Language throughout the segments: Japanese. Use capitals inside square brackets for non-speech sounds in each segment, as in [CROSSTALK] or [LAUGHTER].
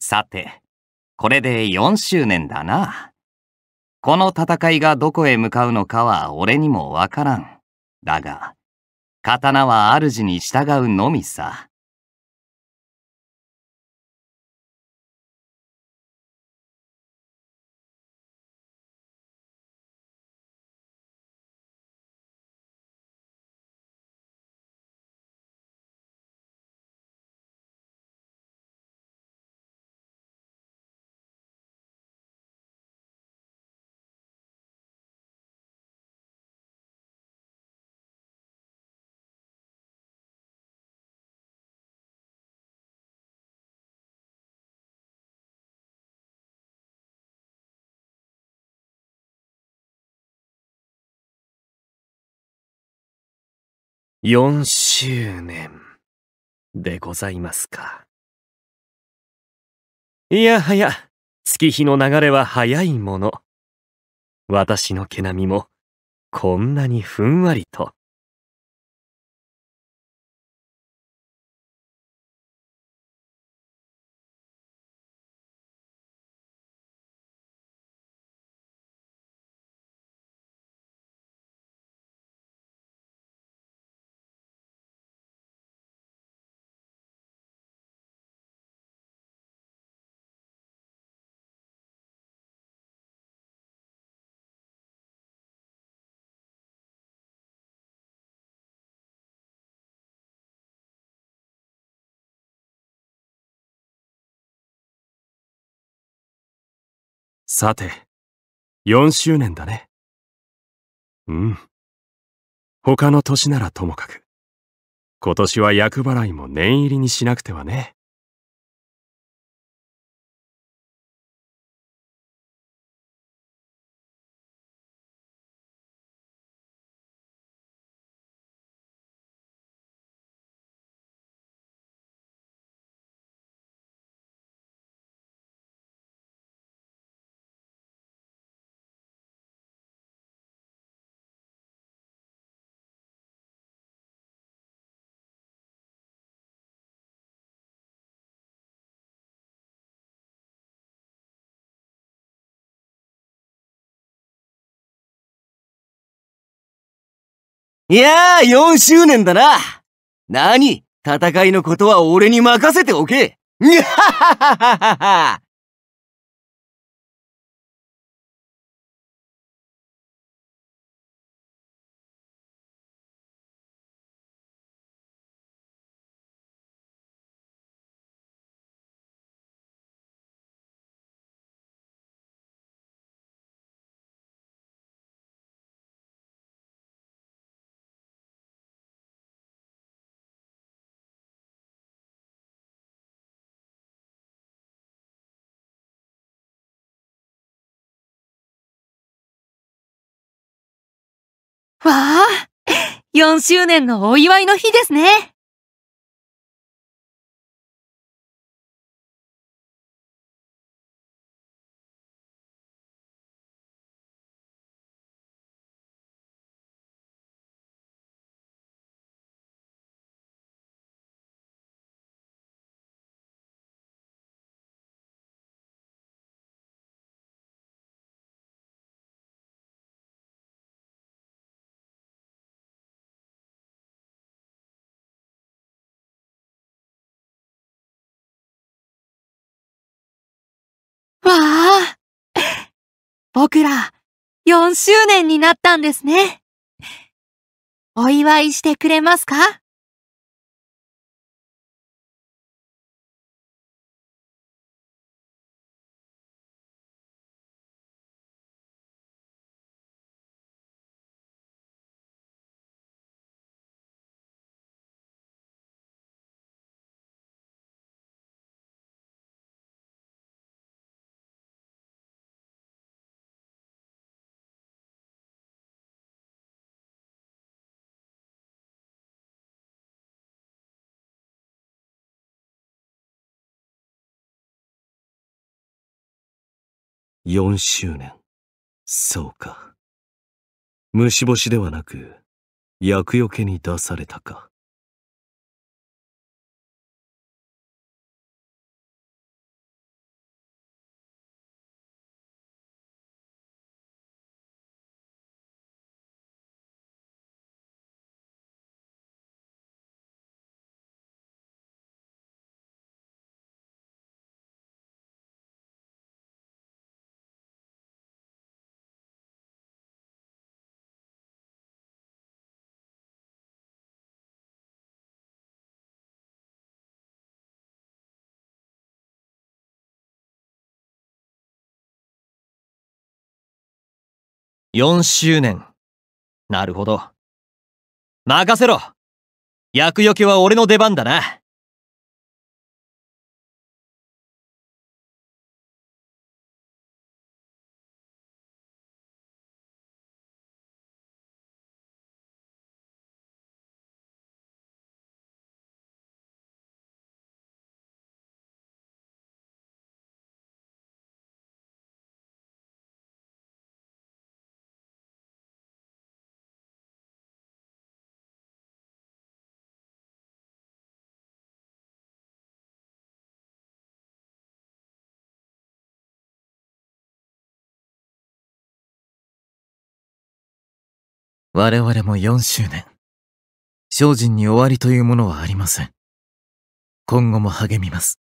さて、これで4周年だな。この戦いがどこへ向かうのかは俺にもわからん。だが、刀は主に従うのみさ。4周年でございますか。いやはや、月日の流れは早いもの。私の毛並みもこんなにふんわりとさて、4周年だね。うん。他の年ならともかく。今年は役払いも念入りにしなくてはね。いやあ、4周年だな。何戦いのことは俺に任せておけ。にゃははははは4周年のお祝いの日ですね。僕ら、4周年になったんですね。お祝いしてくれますか4周年。そうか。虫干しではなく、厄除けに出されたか。4周年。なるほど。任せろ。厄除けは俺の出番だな。我々も4周年。精進に終わりというものはありません。今後も励みます。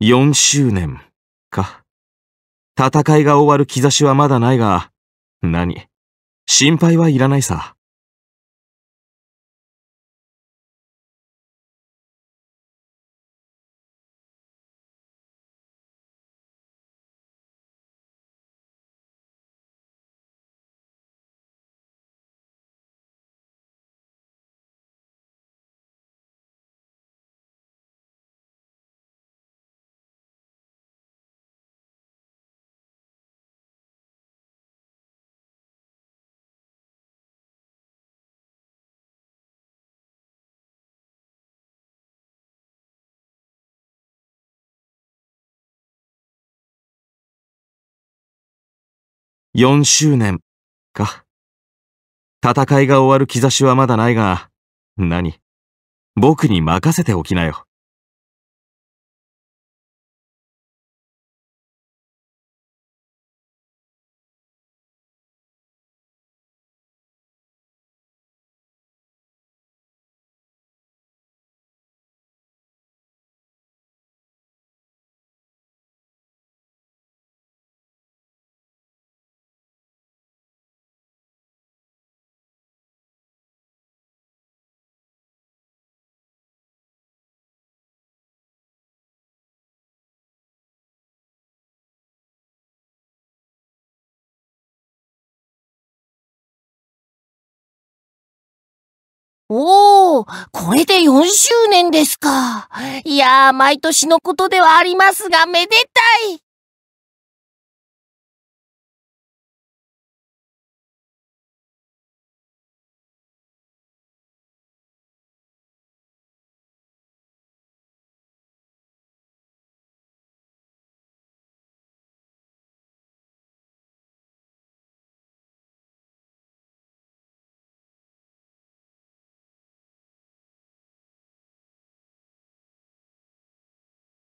4周年か。戦いが終わる兆しはまだないが、何心配はいらないさ。4周年か。戦いが終わる兆しはまだないが、何僕に任せておきなよ。これで4周年ですか。いや毎年のことではありますが、めでたい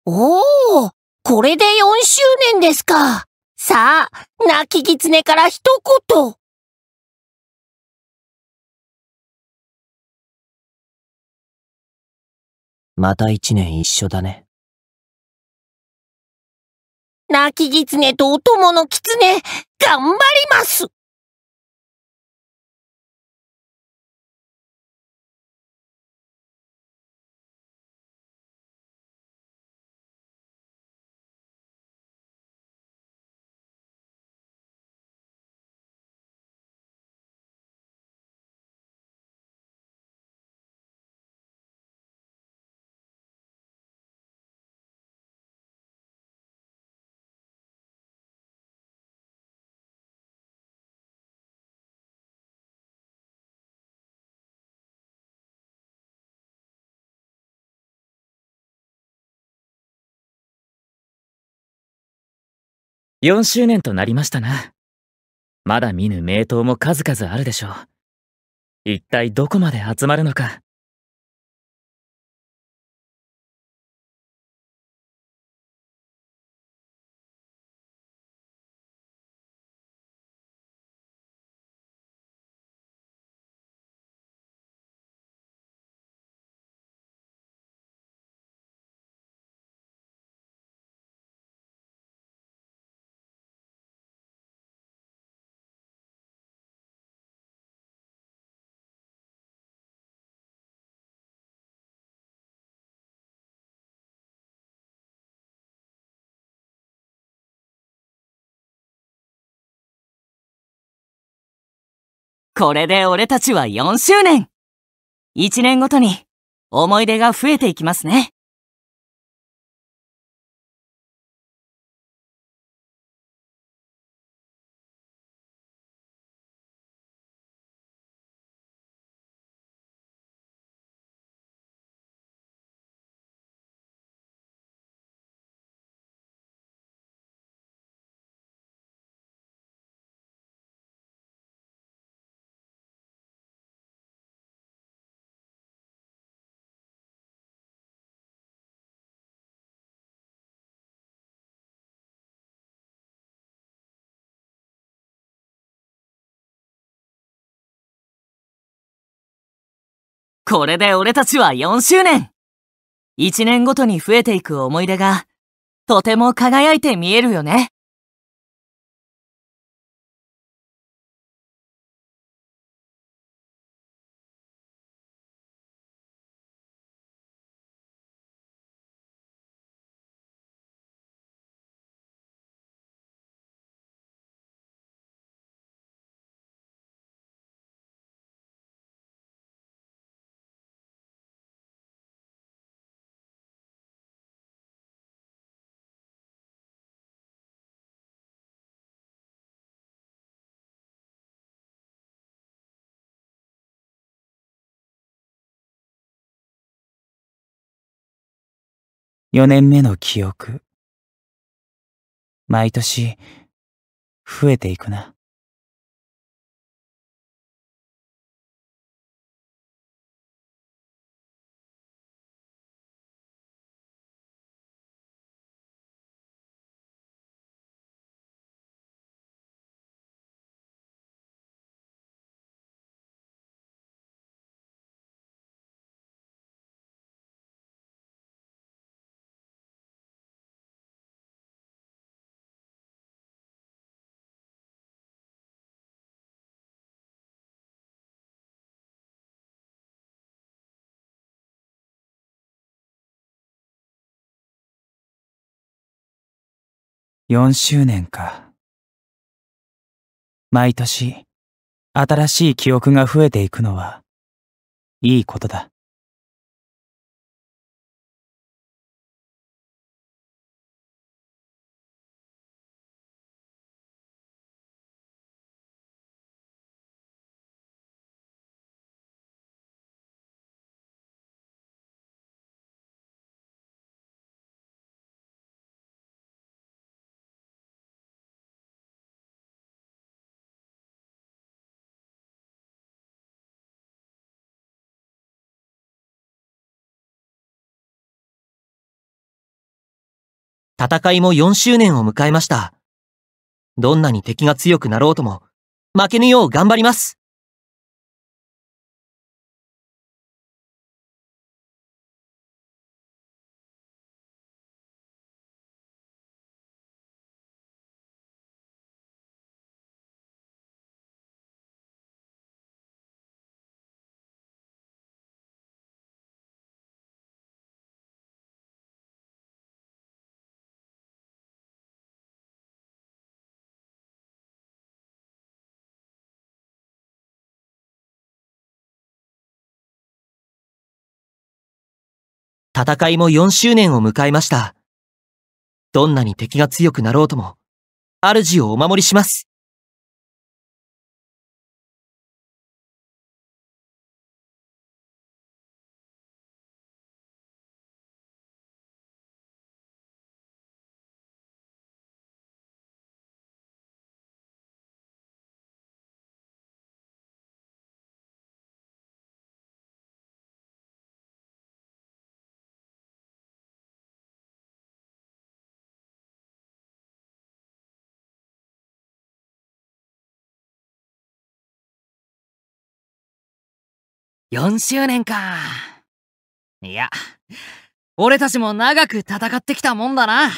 おおこれで4周年ですかさあ、泣き狐から一言また一年一緒だね。泣き狐とお供の狐、頑張ります4周年となりましたな。まだ見ぬ名刀も数々あるでしょう。一体どこまで集まるのか。これで俺たちは4周年 !1 年ごとに思い出が増えていきますね。これで俺たちは4周年 !1 年ごとに増えていく思い出が、とても輝いて見えるよね。4年目の記憶。毎年、増えていくな。4周年か。毎年、新しい記憶が増えていくのは、いいことだ。戦いも4周年を迎えました。どんなに敵が強くなろうとも、負けぬよう頑張ります。戦いも4周年を迎えました。どんなに敵が強くなろうとも、主をお守りします。4周年か。いや、俺たちも長く戦ってきたもんだな。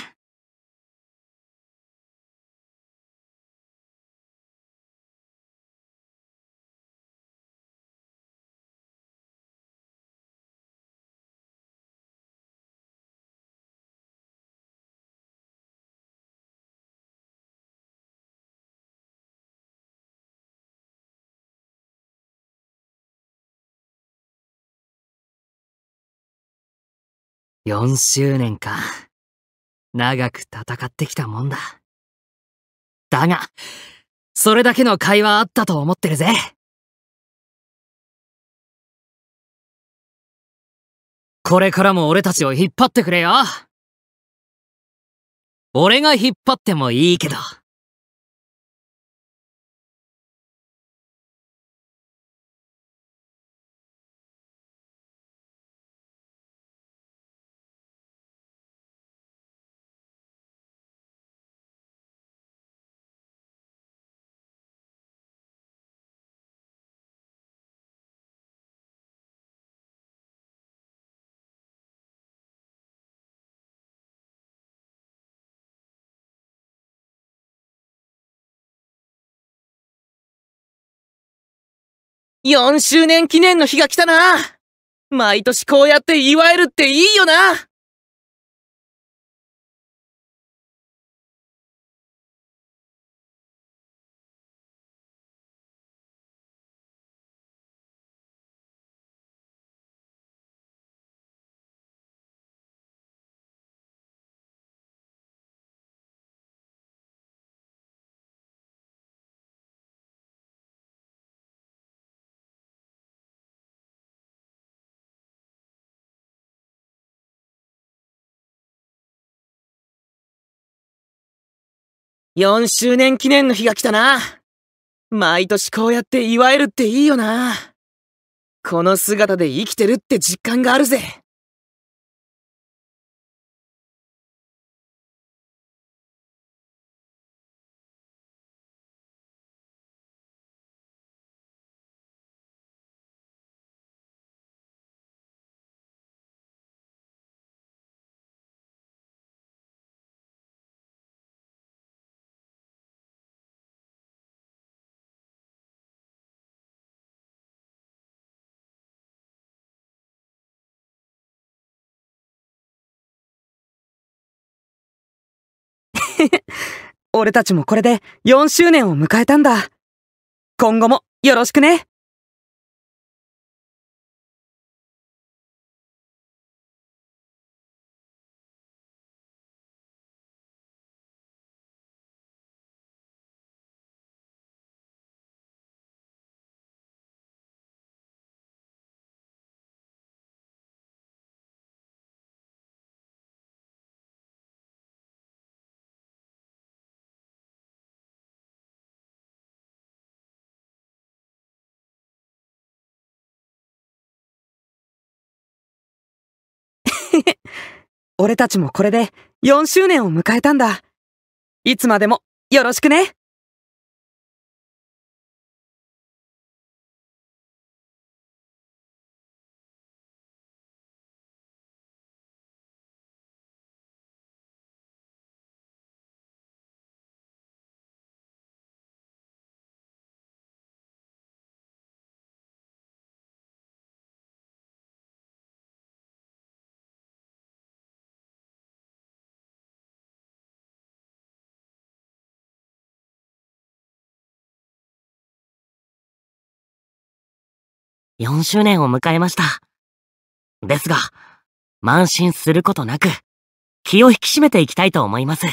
4周年か。長く戦ってきたもんだ。だが、それだけの会話あったと思ってるぜ。これからも俺たちを引っ張ってくれよ。俺が引っ張ってもいいけど。4周年記念の日が来たな毎年こうやって祝えるっていいよな4周年記念の日が来たな。毎年こうやって祝えるっていいよな。この姿で生きてるって実感があるぜ。俺たちもこれで4周年を迎えたんだ。今後もよろしくね俺たちもこれで4周年を迎えたんだ。いつまでもよろしくね4周年を迎えました。ですが、慢心することなく、気を引き締めていきたいと思います。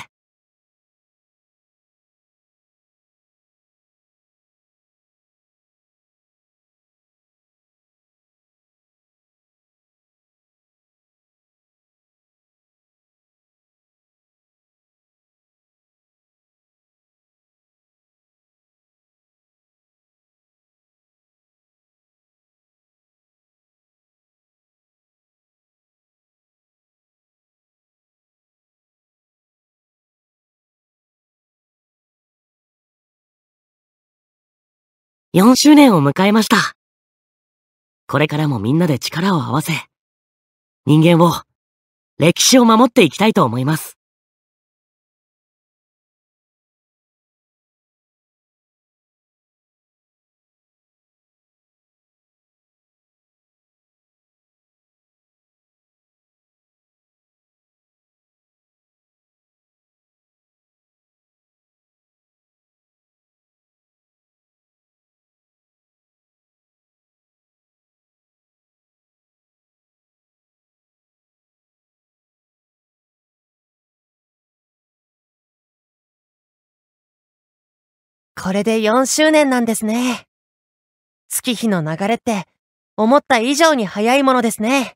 4周年を迎えました。これからもみんなで力を合わせ、人間を、歴史を守っていきたいと思います。これで4周年なんですね。月日の流れって、思った以上に早いものですね。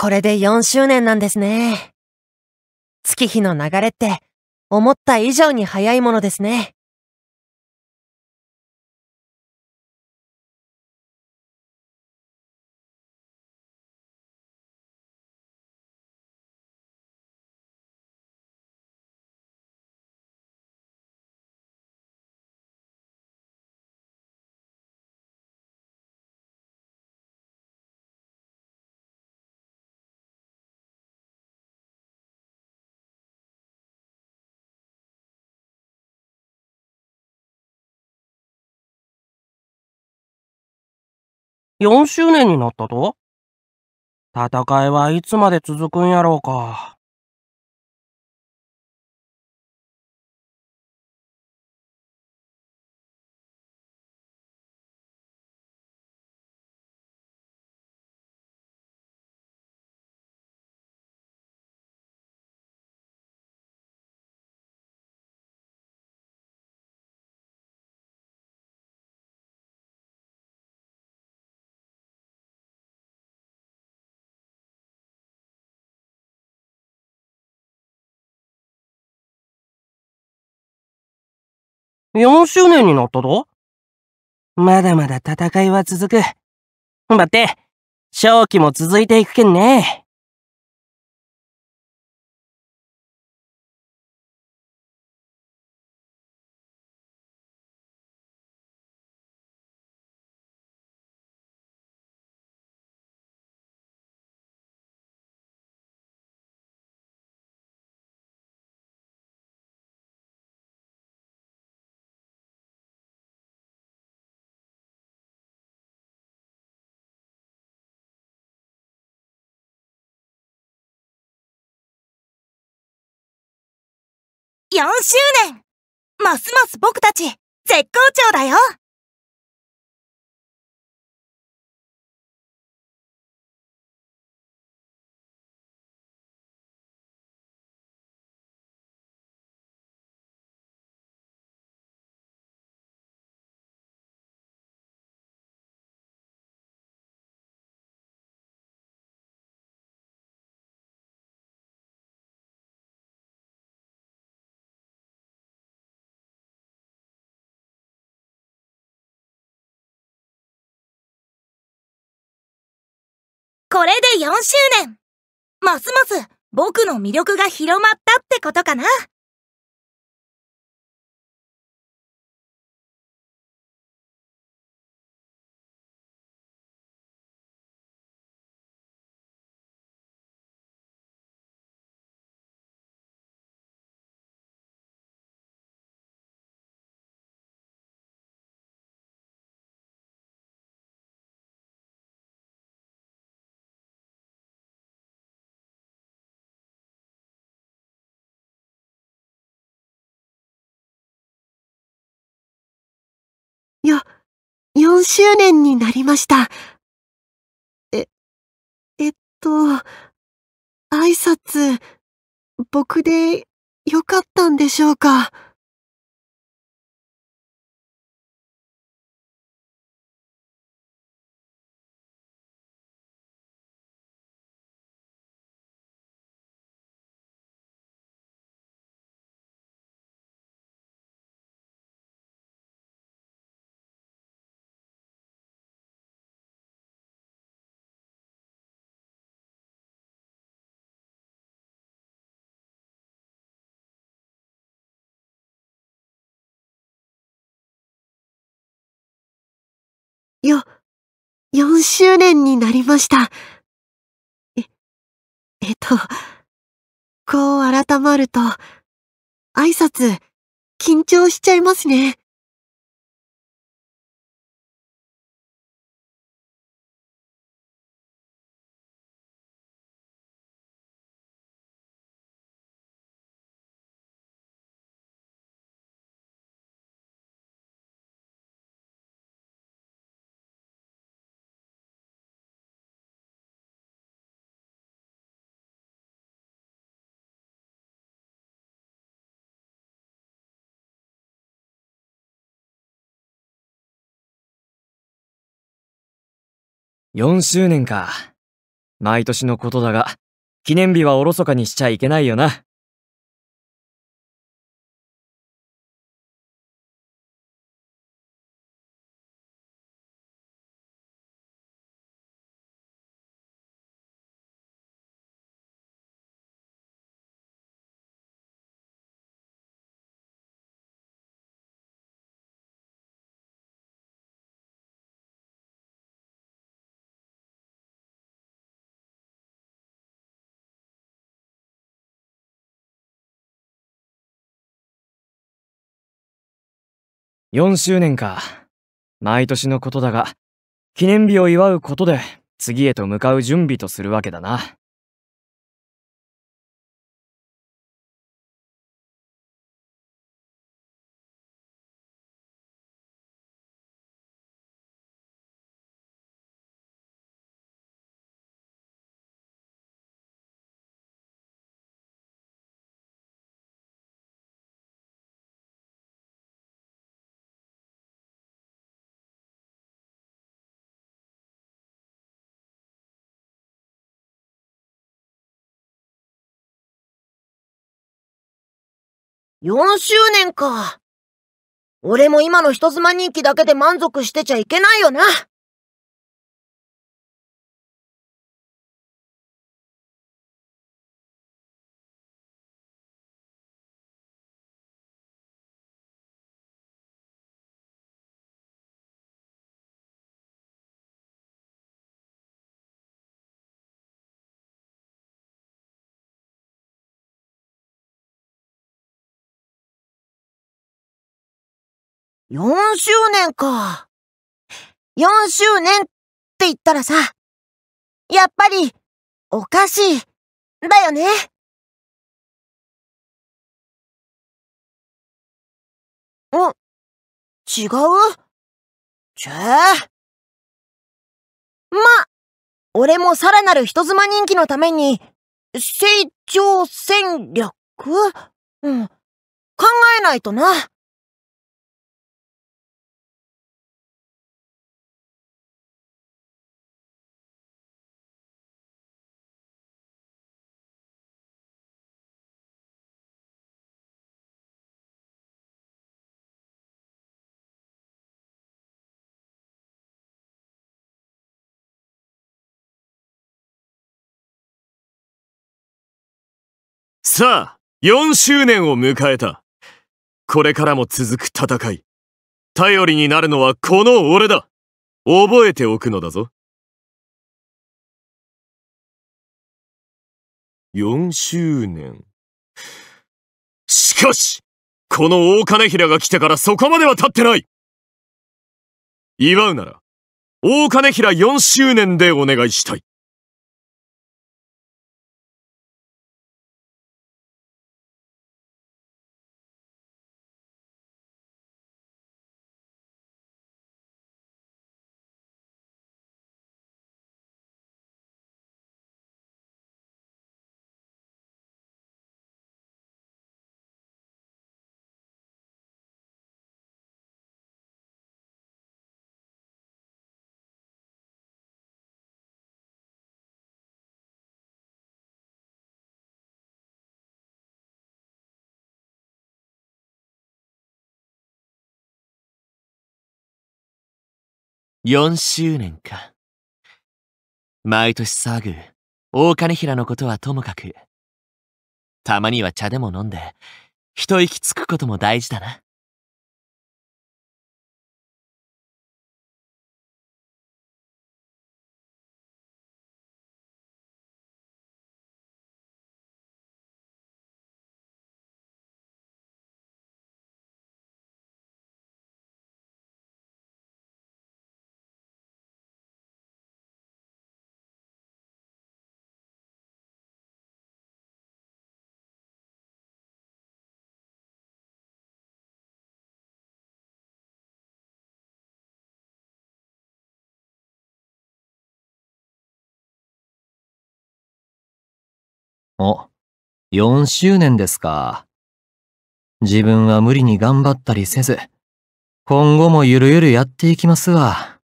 これで4周年なんですね。月日の流れって思った以上に早いものですね。4周年になったと戦いはいつまで続くんやろうか。4周年になっただまだまだ戦いは続く。待って、正気も続いていくけんね。周年ますます僕たち絶好調だよこれで4周年ますます僕の魅力が広まったってことかなよ、4周年になりました。え、えっと、挨拶、僕でよかったんでしょうか。よ、4周年になりました。え、えっと、こう改まると、挨拶、緊張しちゃいますね。4周年か。毎年のことだが、記念日はおろそかにしちゃいけないよな。4周年か。毎年のことだが、記念日を祝うことで次へと向かう準備とするわけだな。4周年か。俺も今の人妻人気だけで満足してちゃいけないよな。4周年か。4周年って言ったらさ、やっぱり、おかしい、だよね。お、違うちぇ。ま、俺もさらなる人妻人気のために、成長戦略うん。考えないとな。さあ、4周年を迎えた。これからも続く戦い。頼りになるのはこの俺だ。覚えておくのだぞ。4周年。しかし、この大金平が来てからそこまでは経ってない祝うなら、大金平4周年でお願いしたい。4周年か。毎年騒ぐ、大金平のことはともかく、たまには茶でも飲んで、一息つくことも大事だな。お、4周年ですか。自分は無理に頑張ったりせず、今後もゆるゆるやっていきますわ。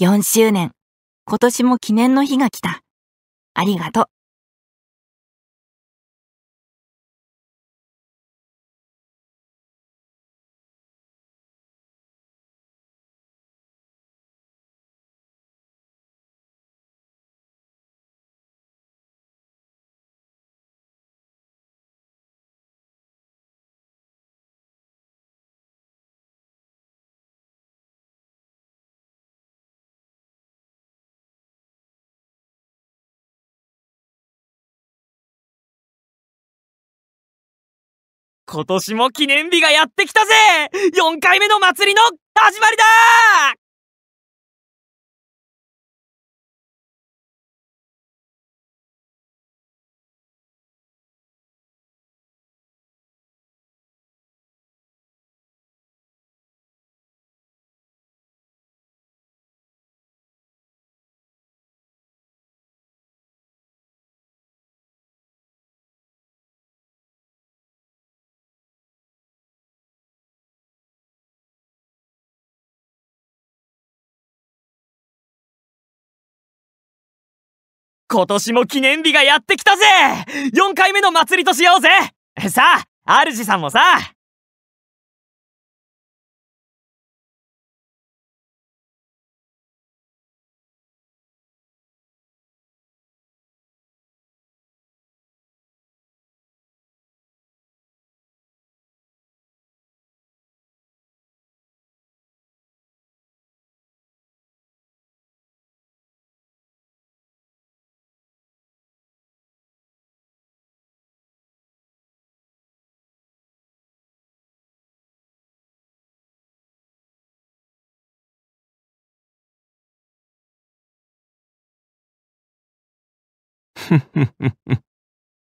4周年。今年も記念の日が来た。ありがとう。今年も記念日がやってきたぜ !4 回目の祭りの始まりだ今年も記念日がやってきたぜ !4 回目の祭りとしようぜさあ、主さんもさ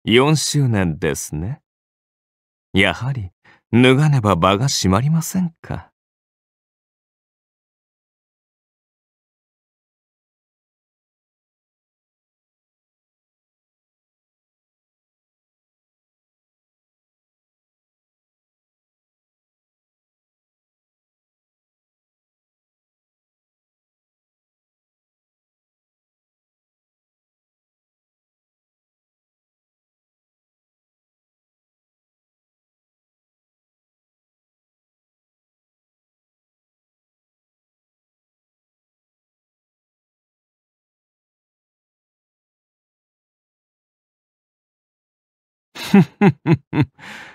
4 [LAUGHS] 周年ですね。やはり、脱がねば場が閉まりませんか。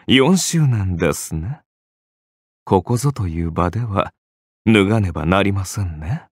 4 [LAUGHS] 週なんですね。ここぞという場では、脱がねばなりませんね。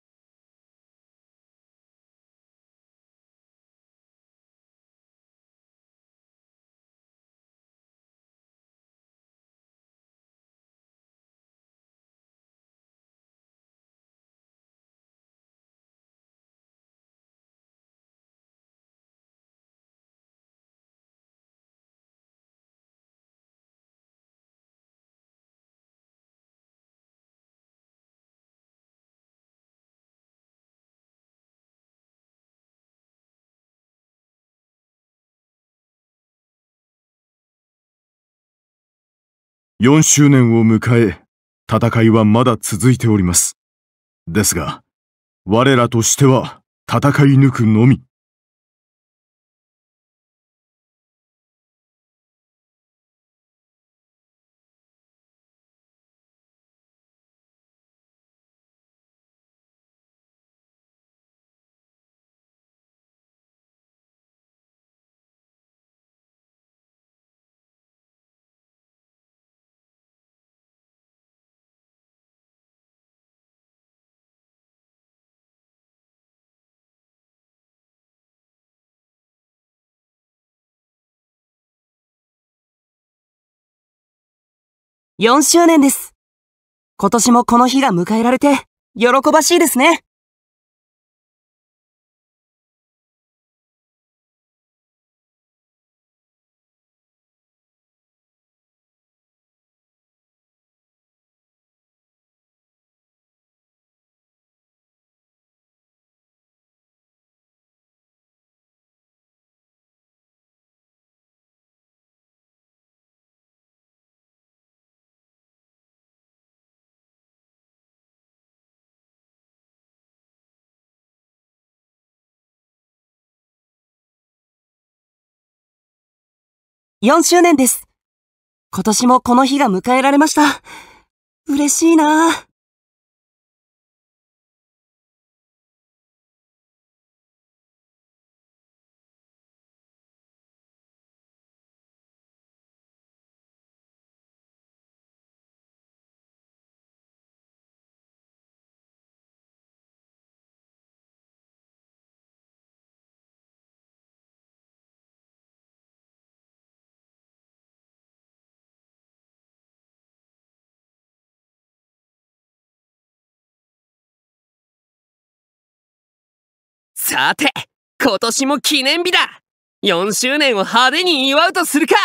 4周年を迎え、戦いはまだ続いております。ですが、我らとしては戦い抜くのみ。4周年です。今年もこの日が迎えられて、喜ばしいですね。4周年です。今年もこの日が迎えられました。嬉しいなぁ。さて、今年も記念日だ !4 周年を派手に祝うとするか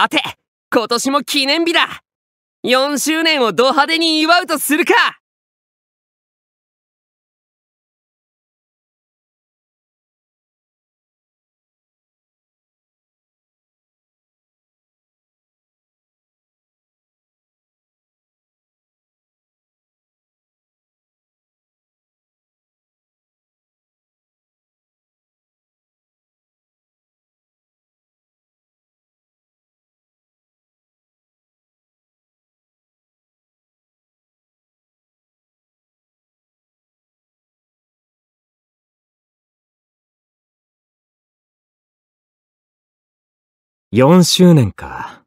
さて今年も記念日だ4周年をド派手に祝うとするか4周年か。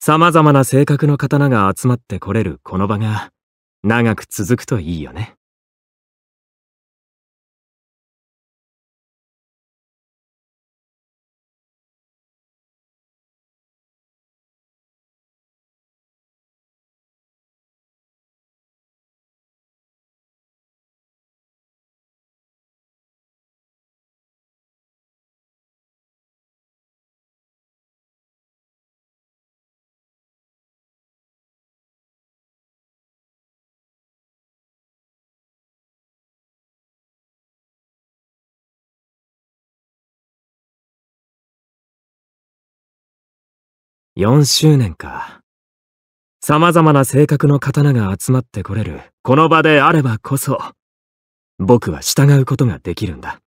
様々な性格の刀が集まってこれるこの場が長く続くといいよね。4周年か。様々な性格の刀が集まってこれる、この場であればこそ、僕は従うことができるんだ。